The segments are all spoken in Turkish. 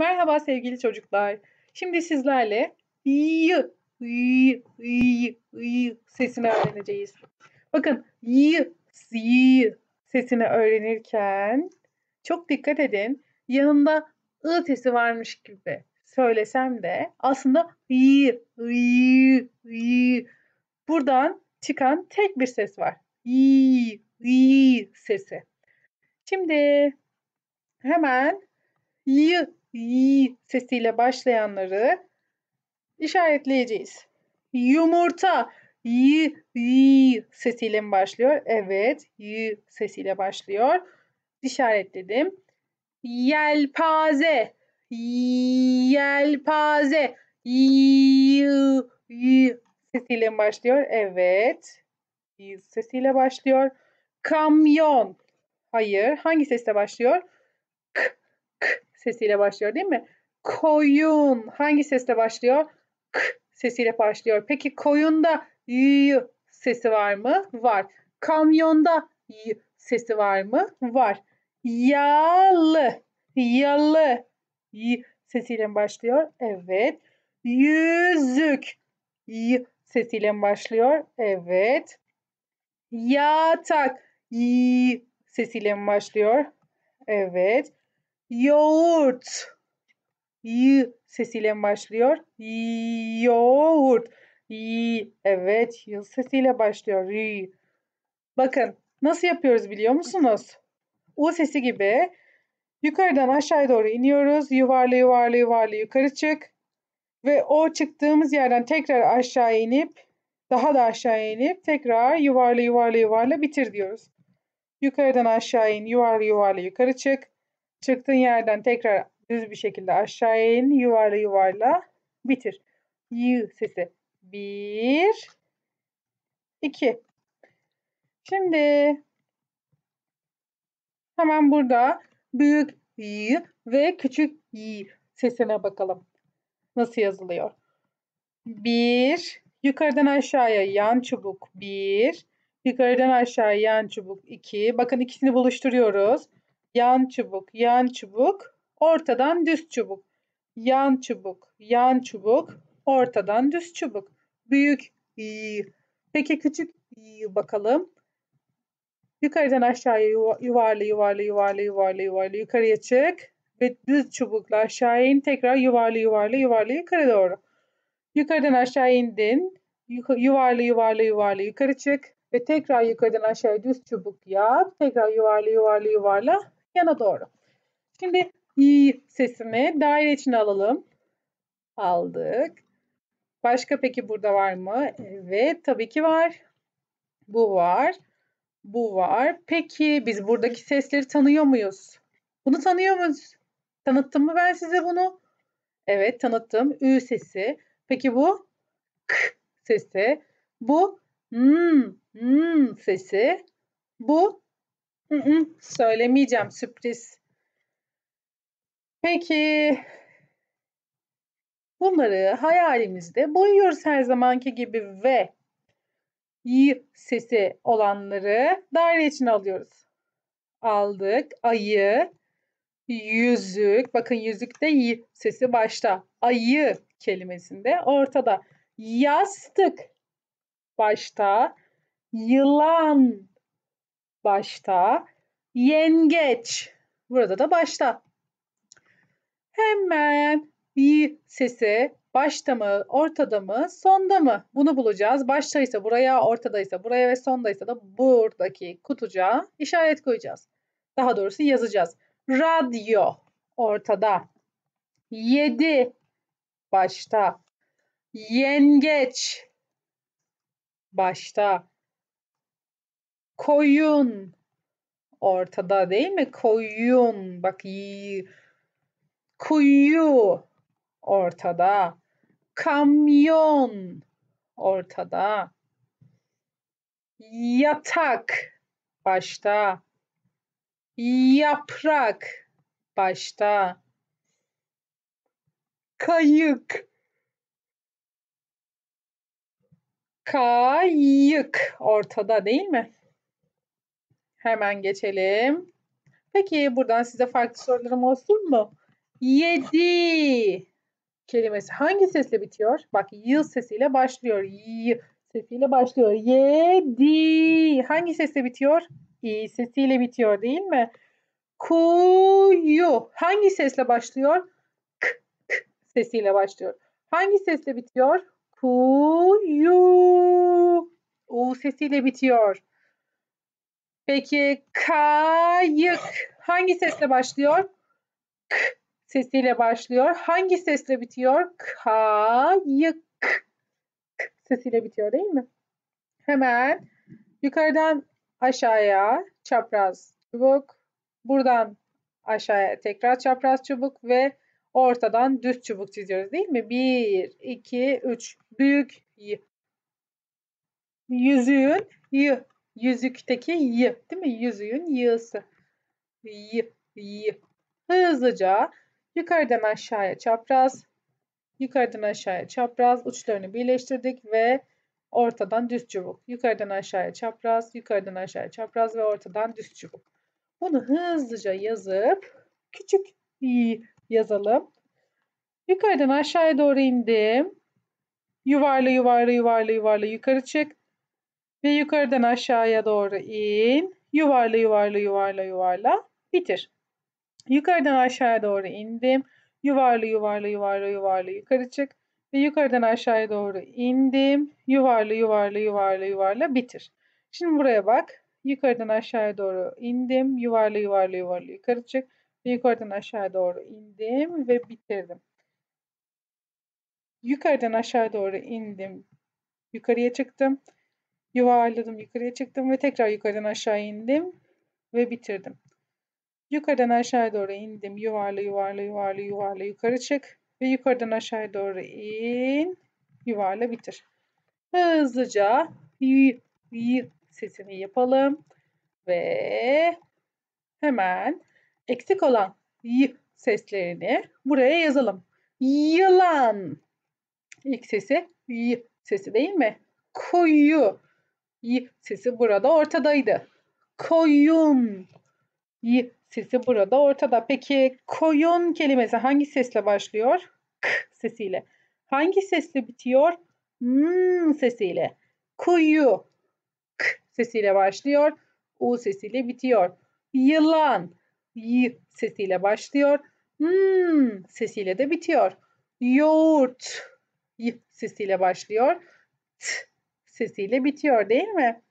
Merhaba sevgili çocuklar. Şimdi sizlerle y, y, y, y sesini öğreneceğiz. Bakın y, y sesini öğrenirken çok dikkat edin. Yanında ı sesi varmış gibi söylesem de aslında y, y, y. Buradan çıkan tek bir ses var. Y, y sesi. Şimdi hemen y y sesiyle başlayanları işaretleyeceğiz. Yumurta y y sesiyle mi başlıyor? Evet, y sesiyle başlıyor. İşaretledim. Yelpaze yelpaze y y sesiyle mi başlıyor? Evet. Y sesiyle başlıyor. Kamyon. Hayır. Hangi sesle başlıyor? sesiyle başlıyor değil mi? Koyun hangi sesle başlıyor? K sesiyle başlıyor. Peki koyunda y sesi var mı? Var. Kamyonda y sesi var mı? Var. Yalı, yalı y sesiyle başlıyor. Evet. Yüzük y sesiyle başlıyor. Evet. Yatak y sesiyle başlıyor. Evet yoğurt. Y sesiyle başlıyor. Yoğurt. Y. Evet, yıl sesiyle başlıyor. Y. Bakın nasıl yapıyoruz biliyor musunuz? U sesi gibi yukarıdan aşağıya doğru iniyoruz. Yuvarlı yuvarlı yuvarlı yukarı çık. Ve o çıktığımız yerden tekrar aşağı inip daha da aşağı inip tekrar yuvarlı yuvarlı yuvarlı bitir diyoruz. Yukarıdan aşağı in, yuvarlı yuvarlı yukarı çık. Çıktığın yerden tekrar düz bir şekilde aşağıya in. Yuvarla yuvarla. Bitir. Y sesi. Bir. iki. Şimdi hemen burada büyük Y ve küçük Y sesine bakalım. Nasıl yazılıyor? Bir. Yukarıdan aşağıya yan çubuk. Bir. Yukarıdan aşağıya yan çubuk. iki. Bakın ikisini buluşturuyoruz yan çubuk, yan çubuk, ortadan düz çubuk. Yan çubuk, yan çubuk, ortadan düz çubuk. Büyük i. Peki küçük i bakalım. Yukarıdan aşağıya yuvarlı yuvarlı yuvarlı yuvarlı yuvarlı yukarıya çık ve düz çubukla aşağıya in. Tekrar yuvarlı yuvarlı yuvarlı yukarı doğru. Yukarıdan aşağı indin. yuvarlı yuvarlı yuvarlı yukarı çık ve tekrar yukarıdan aşağıya düz çubuk yap. Tekrar yuvarlı yuvarlı yuvarla yana doğru. Şimdi i sesini daire içine alalım. Aldık. Başka peki burada var mı? Evet tabii ki var. Bu var. Bu var. Peki biz buradaki sesleri tanıyor muyuz? Bunu tanıyor muyuz? Tanıttım mı ben size bunu? Evet tanıttım. Ü sesi. Peki bu? K sesi. Bu? Hmm, hmm sesi. Bu? Hı hı, söylemeyeceğim sürpriz. Peki bunları hayalimizde boyuyoruz her zamanki gibi ve y sesi olanları daire için alıyoruz. Aldık ayı, yüzük. Bakın yüzükte y sesi başta. Ayı kelimesinde ortada. Yastık başta. Yılan başta. Yengeç. Burada da başta. Hemen y sesi başta mı, ortada mı, sonda mı? Bunu bulacağız. Baştaysa buraya, ortadaysa buraya ve sondaysa da buradaki kutucuğa işaret koyacağız. Daha doğrusu yazacağız. Radyo ortada. Yedi başta. Yengeç başta koyun ortada değil mi? Koyun bak y kuyu ortada. Kamyon ortada. Yatak başta. Yaprak başta. Kayık kayık ortada değil mi? Hemen geçelim. Peki buradan size farklı sorularım olsun mu? 7 kelimesi hangi sesle bitiyor? Bak yıl sesiyle başlıyor. Y sesiyle başlıyor. Yedi. Hangi sesle bitiyor? İ sesiyle bitiyor değil mi? Kuyu. Hangi sesle başlıyor? K, k sesiyle başlıyor. Hangi sesle bitiyor? Kuyu. U sesiyle bitiyor. Peki kayık hangi sesle başlıyor? K sesiyle başlıyor. Hangi sesle bitiyor? Kayık K sesiyle bitiyor değil mi? Hemen yukarıdan aşağıya çapraz çubuk, buradan aşağıya tekrar çapraz çubuk ve ortadan düz çubuk çiziyoruz değil mi? 1, 2, 3. Büyük y. Yüzüğün y Yüzükteki y değil mi? Yüzüğün y'si. Y, y. Hızlıca yukarıdan aşağıya çapraz, yukarıdan aşağıya çapraz uçlarını birleştirdik ve ortadan düz çubuk. Yukarıdan aşağıya çapraz, yukarıdan aşağıya çapraz ve ortadan düz çubuk. Bunu hızlıca yazıp küçük y yazalım. Yukarıdan aşağıya doğru indim. Yuvarla yuvarla yuvarla yuvarla yukarı çık. Ve yukarıdan aşağıya doğru in. Yuvarla yuvarla yuvarla yuvarla. Bitir. Yukarıdan aşağıya doğru indim. Yuvarla yuvarla yuvarla yuvarla yukarı çık. Ve yukarıdan aşağıya doğru indim. Yuvarla yuvarla yuvarla yuvarla bitir. Şimdi buraya bak. Yukarıdan aşağıya doğru indim. Yuvarla yuvarla yuvarla yukarı çık. Ve yukarıdan aşağıya doğru indim ve bitirdim. Yukarıdan aşağıya doğru indim. Yukarıya çıktım. Yuvarladım yukarıya çıktım ve tekrar yukarıdan aşağı indim ve bitirdim. Yukarıdan aşağı doğru indim. Yuvarla yuvarla yuvarla yuvarla yukarı çık ve yukarıdan aşağı doğru in. Yuvarla bitir. Hızlıca y, y sesini yapalım ve hemen eksik olan y seslerini buraya yazalım. Yılan. İlk sesi y sesi değil mi? Kuyu. Y sesi burada ortadaydı. Koyun. Y sesi burada ortada. Peki koyun kelimesi hangi sesle başlıyor? K sesiyle. Hangi sesle bitiyor? M sesiyle. Kuyu. K sesiyle başlıyor. U sesiyle bitiyor. Yılan. Y sesiyle başlıyor. M sesiyle de bitiyor. Yoğurt. Y sesiyle başlıyor. T sesiyle bitiyor değil mi?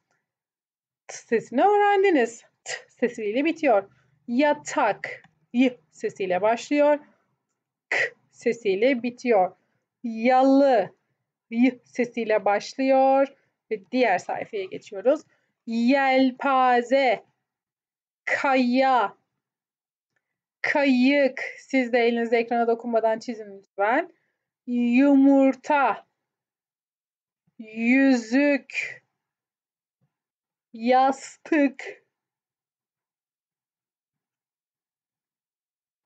T sesini öğrendiniz. T sesiyle bitiyor. Yatak. Y sesiyle başlıyor. K sesiyle bitiyor. Yalı. Y sesiyle başlıyor. Ve diğer sayfaya geçiyoruz. Yelpaze. Kaya. Kayık. Siz de elinizi ekrana dokunmadan çizin lütfen. Yumurta yüzük, yastık.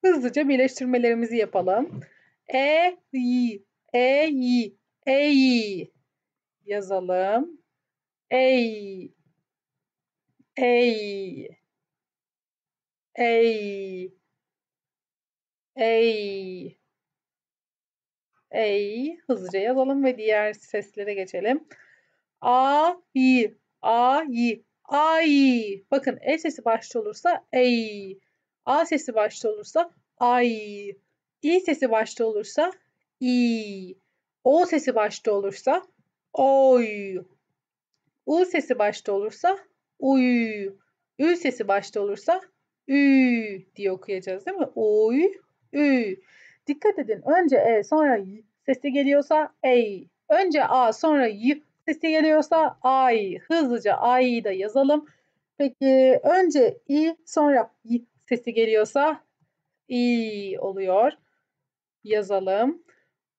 Hızlıca birleştirmelerimizi yapalım. E, i, e, i, e, i yazalım. Ey, ey, ey, ey. E'yi hızlıca yazalım ve diğer seslere geçelim. A, Y, A, Y, A, Y. Bakın E sesi başta olursa Ey. A sesi başta olursa Ay. İ sesi başta olursa İ. O sesi başta olursa Oy. U sesi başta olursa Uy. Ü sesi başta olursa Ü diye okuyacağız değil mi? Uy, Ü. Dikkat edin önce e sonra y sesi geliyorsa ey. Önce a sonra y sesi geliyorsa ay. Hızlıca a'yı da yazalım. Peki önce i sonra y sesi geliyorsa i oluyor. Yazalım.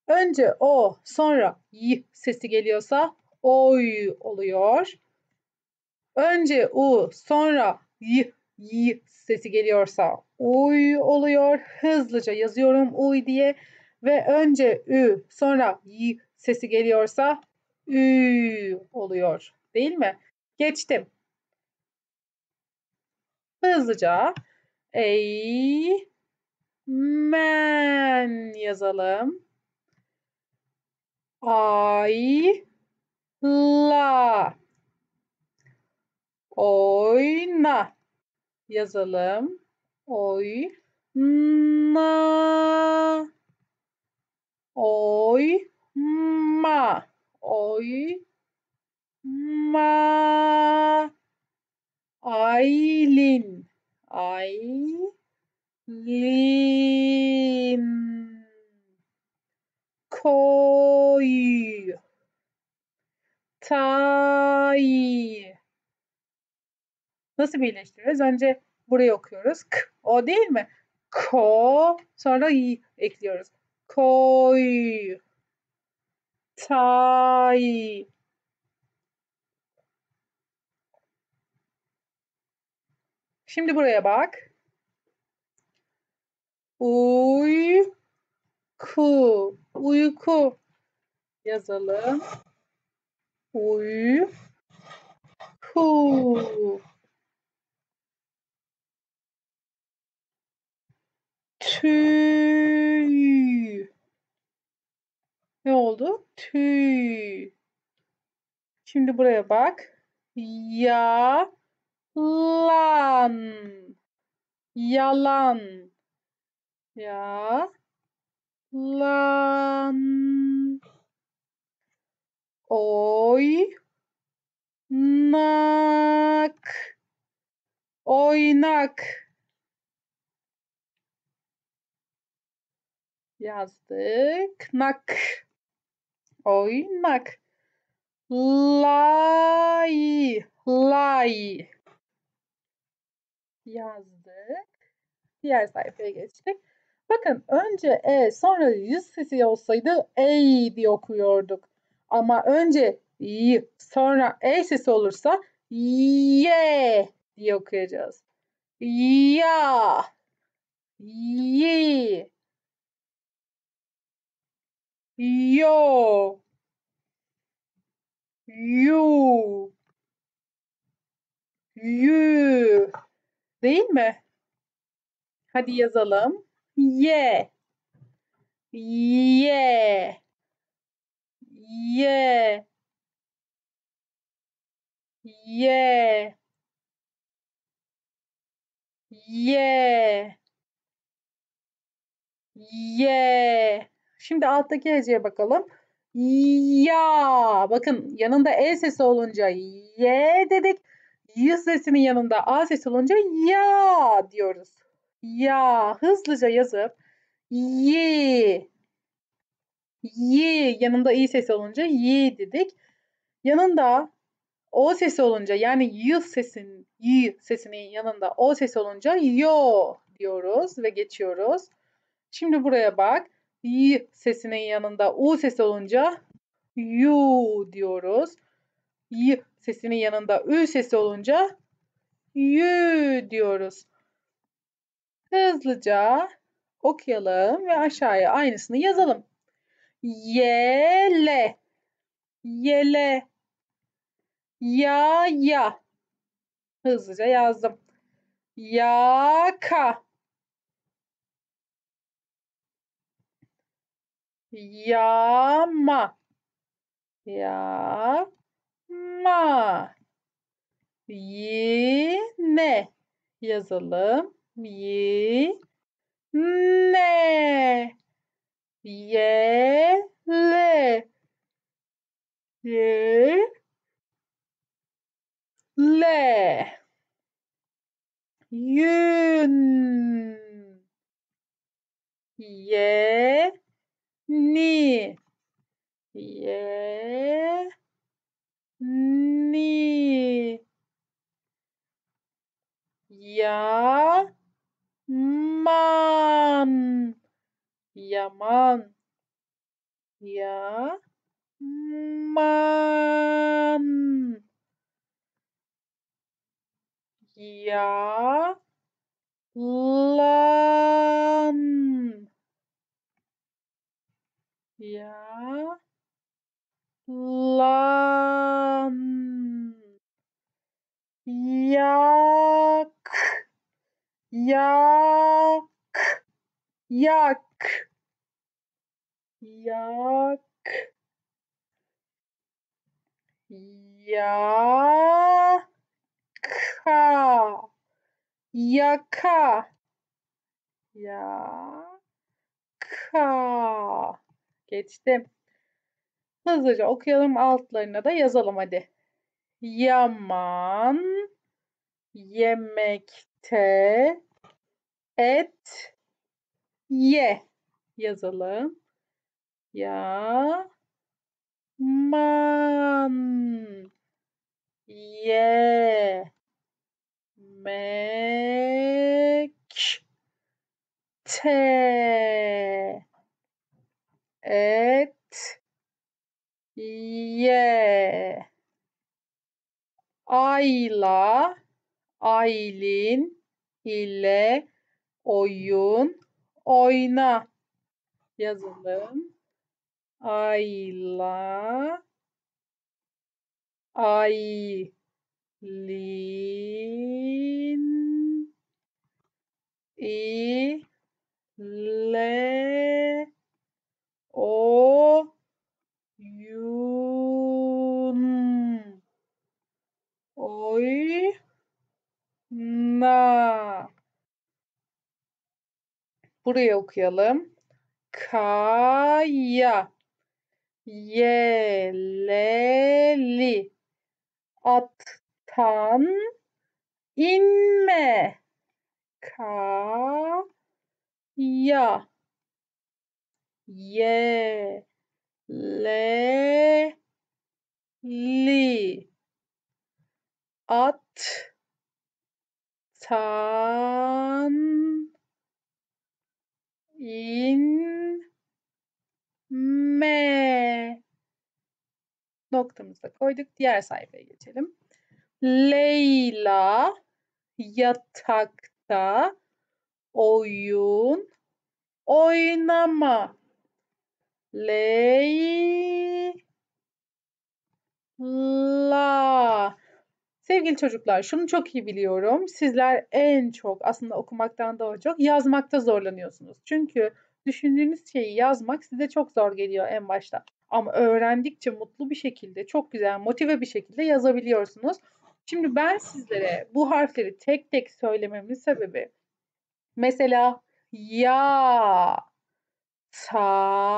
Önce o sonra y sesi geliyorsa oy oluyor. Önce u sonra y y sesi geliyorsa uy oluyor. Hızlıca yazıyorum uy diye ve önce ü sonra y sesi geliyorsa ü oluyor. Değil mi? Geçtim. Hızlıca ey men yazalım. Ay la oyna yazalım. Oy ma oy ma oy ma Aylin Aylin koy tay Nasıl birleştiriyoruz? Önce burayı okuyoruz. K, o değil mi? Ko, sonra y ekliyoruz. Koy, tay, Şimdi buraya bak. Uyku. Uyku. Yazalım. Uyku. tüy. Ne oldu? Tüy. Şimdi buraya bak. Ya lan. Yalan. Ya lan. Oy nak. Oynak. yazdık. Nak. Oynak. Lay. Lay. Yazdık. Diğer sayfaya geçtik. Bakın önce e sonra yüz sesi olsaydı ey diye okuyorduk. Ama önce y sonra e sesi olursa ye diye okuyacağız. Ya. Yi yo you you değil mi? Hadi yazalım. Ye ye ye ye ye ye Şimdi alttaki heceye bakalım. Ya bakın yanında e sesi olunca ye dedik. Y sesinin yanında a sesi olunca ya diyoruz. Ya hızlıca yazıp ye ye yanında i sesi olunca ye dedik. Yanında o sesi olunca yani y sesin y sesinin yanında o sesi olunca yo diyoruz ve geçiyoruz. Şimdi buraya bak y sesinin yanında u sesi olunca yu diyoruz. Y sesinin yanında ü sesi olunca yü diyoruz. Hızlıca okuyalım ve aşağıya aynısını yazalım. Yele yele ya ya hızlıca yazdım. Yaka Yağma. Yağma. Yine yazalım. Yine. Yele. yele, Le. Yün. Ye. Ni. Ye. Ni. Ya. Man. Yaman. Ya. Man. Ya. Lan. Ya lan yak yak yak yak ya, ka, yaka ya ka geçtim. Hızlıca okuyalım altlarına da yazalım hadi. Yaman yemekte et ye yazalım. Ya man ye mek te et ye Ayla Aylin ile oyun oyna yazalım. Ayla Aylin ile Oyun yun oy Buraya okuyalım. Kaya yeleli attan inme kaya ye le li at tan in me noktamızı da koyduk. Diğer sayfaya geçelim. Leyla yatakta oyun oynama Ley la. Sevgili çocuklar şunu çok iyi biliyorum. Sizler en çok aslında okumaktan daha çok yazmakta zorlanıyorsunuz. Çünkü düşündüğünüz şeyi yazmak size çok zor geliyor en başta. Ama öğrendikçe mutlu bir şekilde, çok güzel, motive bir şekilde yazabiliyorsunuz. Şimdi ben sizlere bu harfleri tek tek söylememin sebebi mesela ya tak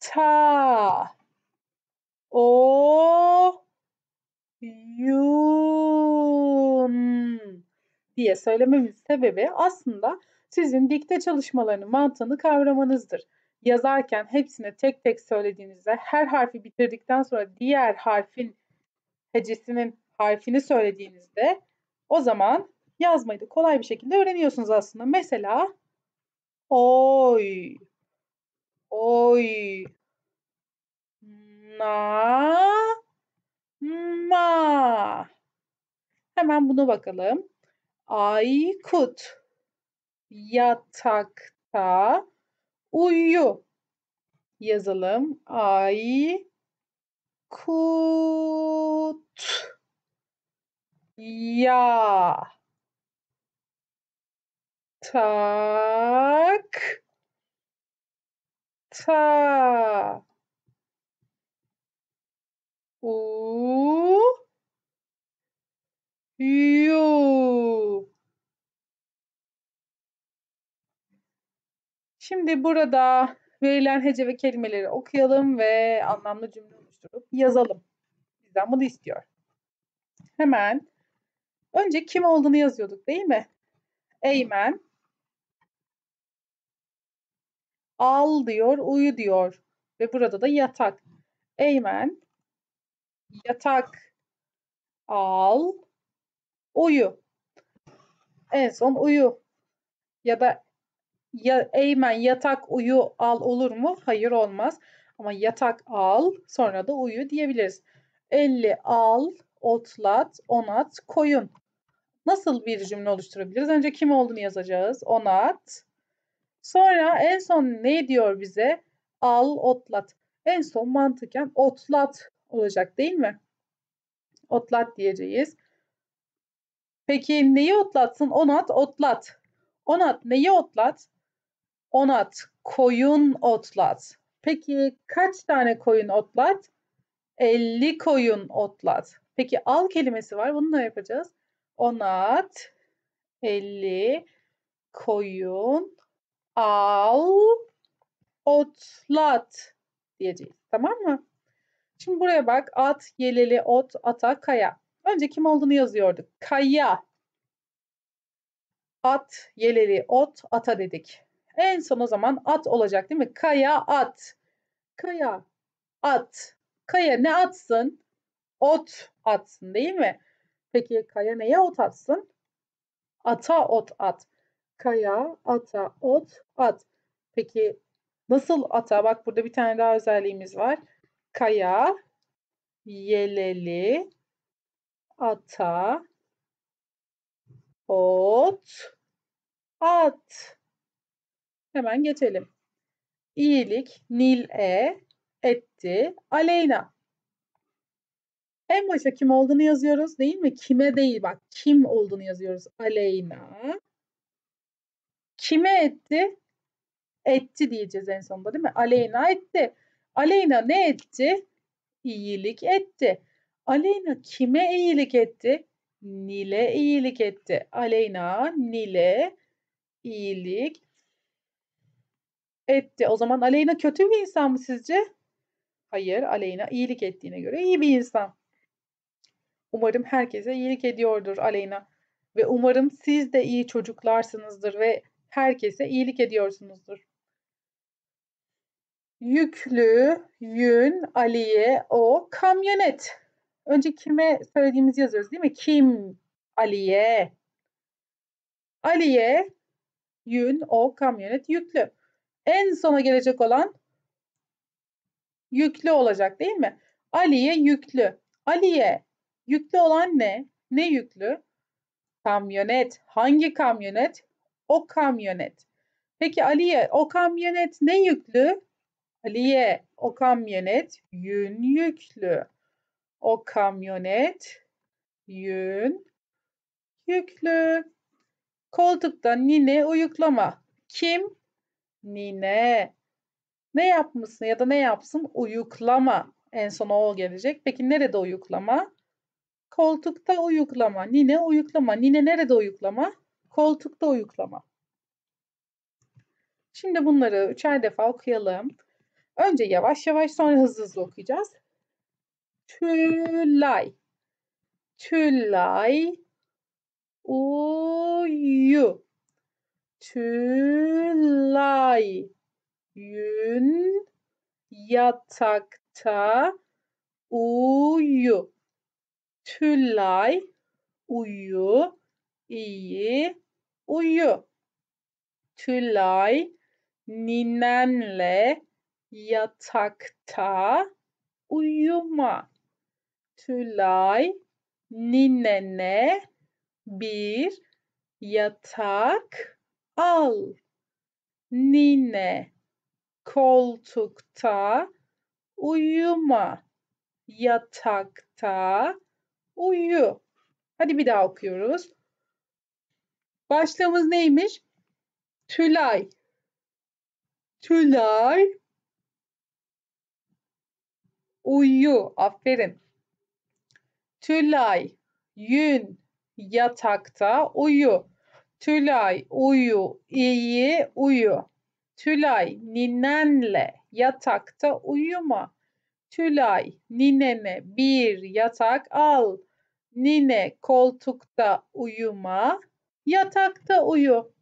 ta o yun diye söylememin sebebi aslında sizin dikte çalışmalarının mantığını kavramanızdır. Yazarken hepsini tek tek söylediğinizde her harfi bitirdikten sonra diğer harfin hecesinin harfini söylediğinizde o zaman yazmayı da kolay bir şekilde öğreniyorsunuz aslında. Mesela Oy. Oy. Na. Ma. Hemen buna bakalım. Aykut. Yatakta uyu. Yazalım. Ay kut ya tak ta u yu Şimdi burada verilen hece ve kelimeleri okuyalım ve anlamlı cümle oluşturup yazalım. Bizden bunu istiyor. Hemen önce kim olduğunu yazıyorduk değil mi? Eymen al diyor, uyu diyor. Ve burada da yatak. Eymen yatak al uyu. En son uyu. Ya da ya, Eymen yatak uyu al olur mu? Hayır olmaz. Ama yatak al sonra da uyu diyebiliriz. 50 al, otlat, onat, koyun. Nasıl bir cümle oluşturabiliriz? Önce kim olduğunu yazacağız. Onat, Sonra en son ne diyor bize? Al, otlat. En son mantıken otlat olacak değil mi? Otlat diyeceğiz. Peki neyi otlatsın? Onat otlat. Onat neyi otlat? Onat koyun otlat. Peki kaç tane koyun otlat? 50 koyun otlat. Peki al kelimesi var. Bunu da yapacağız. Onat 50 koyun al otlat diyeceğiz. Tamam mı? Şimdi buraya bak. At, yeleli, ot, ata, kaya. Önce kim olduğunu yazıyorduk. Kaya. At, yeleli, ot, ata dedik. En son o zaman at olacak değil mi? Kaya, at. Kaya, at. Kaya ne atsın? Ot atsın değil mi? Peki kaya neye ot atsın? Ata ot at kaya, ata, ot, at. Peki nasıl ata? Bak burada bir tane daha özelliğimiz var. Kaya, yeleli, ata, ot, at. Hemen geçelim. İyilik, nil'e, etti, aleyna. En başa kim olduğunu yazıyoruz değil mi? Kime değil bak kim olduğunu yazıyoruz. Aleyna. Kime etti? Etti diyeceğiz en sonunda değil mi? Aleyna etti. Aleyna ne etti? İyilik etti. Aleyna kime iyilik etti? Nile iyilik etti. Aleyna Nile iyilik etti. O zaman Aleyna kötü bir insan mı sizce? Hayır, Aleyna iyilik ettiğine göre iyi bir insan. Umarım herkese iyilik ediyordur Aleyna ve umarım siz de iyi çocuklarsınızdır ve herkese iyilik ediyorsunuzdur. Yüklü, yün, Ali'ye, o, kamyonet. Önce kime söylediğimizi yazıyoruz değil mi? Kim, Ali'ye. Ali'ye, yün, o, kamyonet, yüklü. En sona gelecek olan yüklü olacak değil mi? Ali'ye yüklü. Ali'ye yüklü olan ne? Ne yüklü? Kamyonet. Hangi kamyonet? o kamyonet. Peki Ali'ye o kamyonet ne yüklü? Ali'ye o kamyonet yün yüklü. O kamyonet yün yüklü. Koltukta nine uyuklama. Kim? Nine. Ne yapmışsın ya da ne yapsın? Uyuklama. En son o gelecek. Peki nerede uyuklama? Koltukta uyuklama. Nine uyuklama. Nine nerede uyuklama? Koltukta uyuklama. Şimdi bunları üçer defa okuyalım. Önce yavaş yavaş sonra hızlı hızlı okuyacağız. Tülay. Tülay uyu. Tülay yün yatakta uyu. Tülay uyu iyi uyu. Tülay ninemle yatakta uyuma. Tülay ninene bir yatak al. Nine koltukta uyuma. Yatakta uyu. Hadi bir daha okuyoruz. Başlığımız neymiş? Tülay. Tülay. Uyu. Aferin. Tülay. Yün. Yatakta uyu. Tülay uyu. iyi uyu. Tülay ninenle yatakta uyuma. Tülay ninene bir yatak al. Nine koltukta uyuma. Yatakta uyu.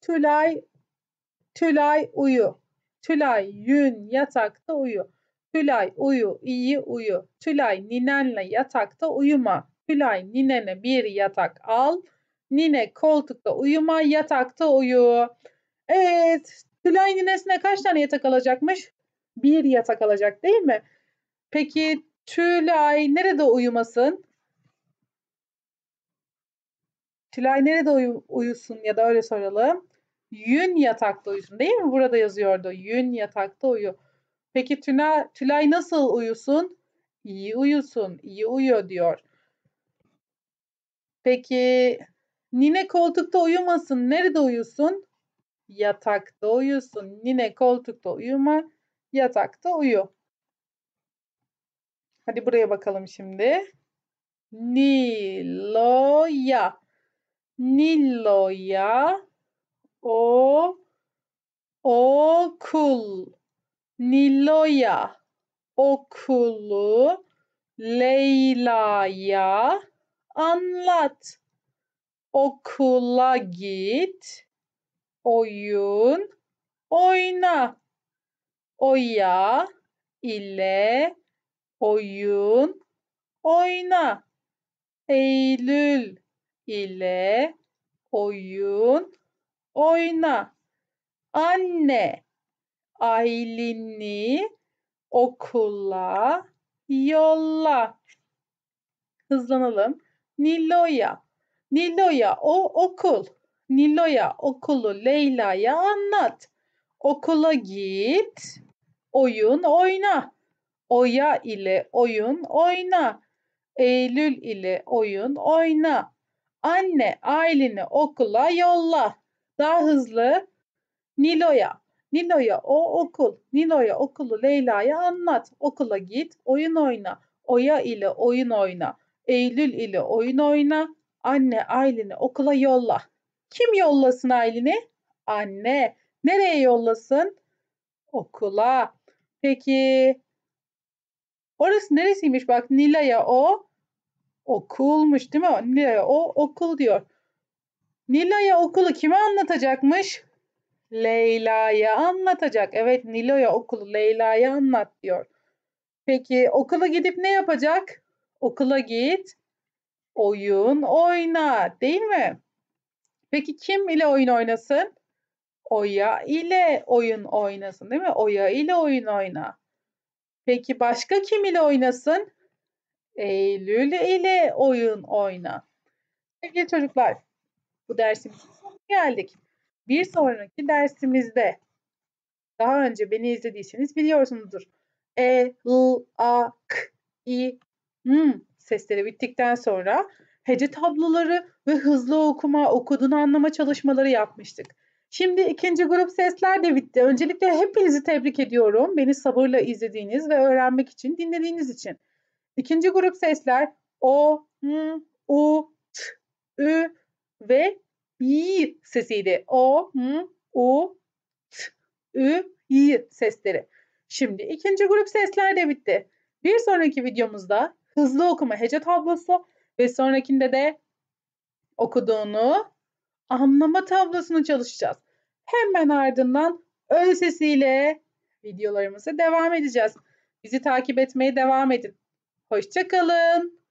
Tülay, tülay uyu. Tülay yün yatakta uyu. Tülay uyu, iyi uyu. Tülay ninenle yatakta uyuma. Tülay ninene bir yatak al. Nine koltukta uyuma, yatakta uyu. Evet, Tülay ninesine kaç tane yatak alacakmış? Bir yatak alacak değil mi? Peki Tülay nerede uyumasın? Tülay nerede uyu, uyusun ya da öyle soralım. Yün yatakta uyusun değil mi? Burada yazıyordu. Yün yatakta uyu. Peki Tülay, Tülay nasıl uyusun? İyi uyusun, iyi uyuyor diyor. Peki nine koltukta uyumasın. Nerede uyusun? Yatakta uyusun. Nine koltukta uyuma, yatakta uyu. Hadi buraya bakalım şimdi. Niloya. Niloya o okul Niloya okulu Leyla'ya anlat. Okula git. Oyun oyna. Oya ile oyun oyna. Eylül ile oyun oyna. Anne Aylin'i okula yolla. Hızlanalım. Niloya. Niloya o okul. Niloya okulu Leyla'ya anlat. Okula git. Oyun oyna. Oya ile oyun oyna. Eylül ile oyun oyna. Anne aileni okula yolla. Daha hızlı Nilo'ya. Nilo'ya o okul. Nilo'ya okulu Leyla'ya anlat. Okula git, oyun oyna. Oya ile oyun oyna. Eylül ile oyun oyna. Anne aileni okula yolla. Kim yollasın aileni? Anne. Nereye yollasın? Okula. Peki orası neresiymiş? Bak Niloya o, Okulmuş değil mi? Nilaya o okul diyor. Nilay'a okulu kime anlatacakmış? Leyla'ya anlatacak. Evet Nilo'ya okulu Leyla'ya anlat diyor. Peki okula gidip ne yapacak? Okula git, oyun oyna değil mi? Peki kim ile oyun oynasın? Oya ile oyun oynasın değil mi? Oya ile oyun oyna. Peki başka kim ile oynasın? Eylül ile oyun oyna. Sevgili çocuklar, bu dersimizin geldik. Bir sonraki dersimizde daha önce beni izlediyseniz biliyorsunuzdur. E, L, A, K, I, M sesleri bittikten sonra hece tabloları ve hızlı okuma, okuduğunu anlama çalışmaları yapmıştık. Şimdi ikinci grup sesler de bitti. Öncelikle hepinizi tebrik ediyorum. Beni sabırla izlediğiniz ve öğrenmek için dinlediğiniz için. İkinci grup sesler o, m, u, t, ü ve i sesiydi. O, m, u, t, ü, i sesleri. Şimdi ikinci grup sesler de bitti. Bir sonraki videomuzda hızlı okuma hece tablosu ve sonrakinde de okuduğunu anlama tablosunu çalışacağız. Hemen ardından ön sesiyle videolarımıza devam edeceğiz. Bizi takip etmeye devam edin. Hoşçakalın.